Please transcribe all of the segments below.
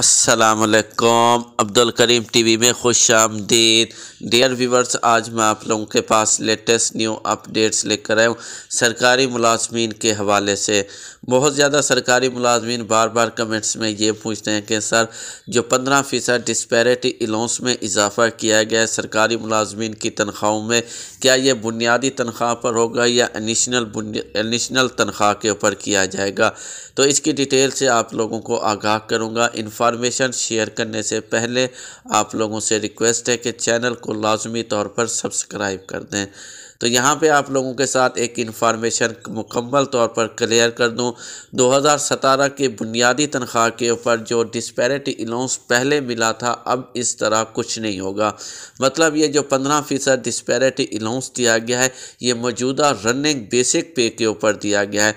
असलकम अब्दुल करीम टीवी में खुश आमदीद डियर व्यूवर्स आज मैं आप लोगों के पास लेटेस्ट न्यू अपडेट्स लेकर आया हूँ सरकारी मुलाजमीन के हवाले से बहुत ज़्यादा सरकारी मुलाजमीन बार बार कमेंट्स में ये पूछते हैं कि सर जो पंद्रह फ़ीसद डिस्पेरिटी अलाउंस में इजाफ़ा किया गया है सरकारी मुलाजमीन की तनख्वाहों में क्या ये बुनियादी तनख्वाह पर होगा या एडिशनल एडिशनल तनख्वाह के ऊपर किया जाएगा तो इसकी डिटेल से आप लोगों को आगाह करूँगा इन्फा इन्फॉर्मेशन शेयर करने से पहले आप लोगों से रिक्वेस्ट है कि चैनल को लाजमी तौर पर सब्सक्राइब कर दें तो यहाँ पे आप लोगों के साथ एक इन्फॉर्मेशन मुकम्मल तौर पर क्लियर कर दूँ 2017 के बुनियादी तनख्वाह के ऊपर जो डिस्पैरिटी अलाउंस पहले मिला था अब इस तरह कुछ नहीं होगा मतलब ये जो 15 फ़ीसद डिस्पैरिटी अलाउंस दिया गया है ये मौजूदा रनिंग बेसिक पे के ऊपर दिया गया है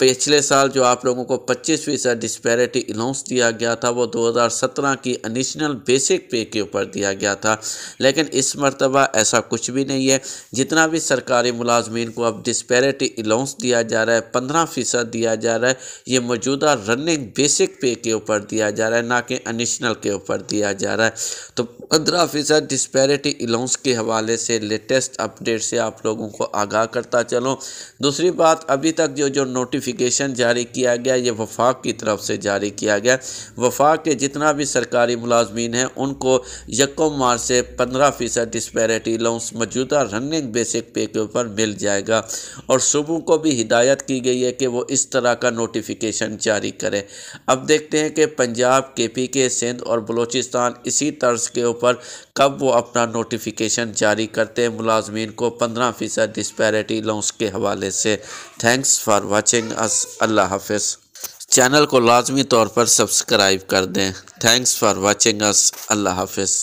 पिछले साल जो आप लोगों को पच्चीस फीसद डिस्पैरिटी अलाउंस दिया गया था वो 2017 की अनिशनल बेसिक पे के ऊपर दिया गया था लेकिन इस मरतबा ऐसा कुछ भी नहीं है जितना भी सरकारी मुलाजमीन को अब डिस्पैरिटी अलाउंस दिया जा रहा है पंद्रह फ़ीसद दिया जा रहा है ये मौजूदा रनिंग बेसिक पे के ऊपर दिया जा रहा है ना कि अनिशनल के ऊपर दिया जा रहा है तो पंद्रह फ़ीसद डिस्पैरिटी अलाउंस के हवाले से लेटेस्ट अपडेट से आप लोगों को आगाह करता चलो दूसरी बात अभी तक जो जो नोटिफ नोटिफिकेशन जारी किया गया ये वफाक की तरफ से जारी किया गया वफाक के जितना भी सरकारी मुलाजमीन हैं उनको यकम मार्च से पंद्रह फ़ीसद डिस्पेरिटी लोन्स मौजूदा रनिंग बेसिक पे के ऊपर मिल जाएगा और सूबों को भी हिदायत की गई है कि वो इस तरह का नोटिफिकेशन जारी करें अब देखते हैं कि पंजाब के पी के सिंध और बलूचिस्तान इसी तर्ज के ऊपर कब वो अपना नोटिफिकेशन जारी करते हैं मुलाजमीन को पंद्रह फ़ीसद डिस्पेरिटी लोन्स के हवाले से थैंक्स फॉर वॉचिंग अस अल्लाह हाफिज़ चैनल को लाजमी तौर पर सब्सक्राइब कर दें थैंक्स फॉर वाचिंग अस अल्लाह हाफिज़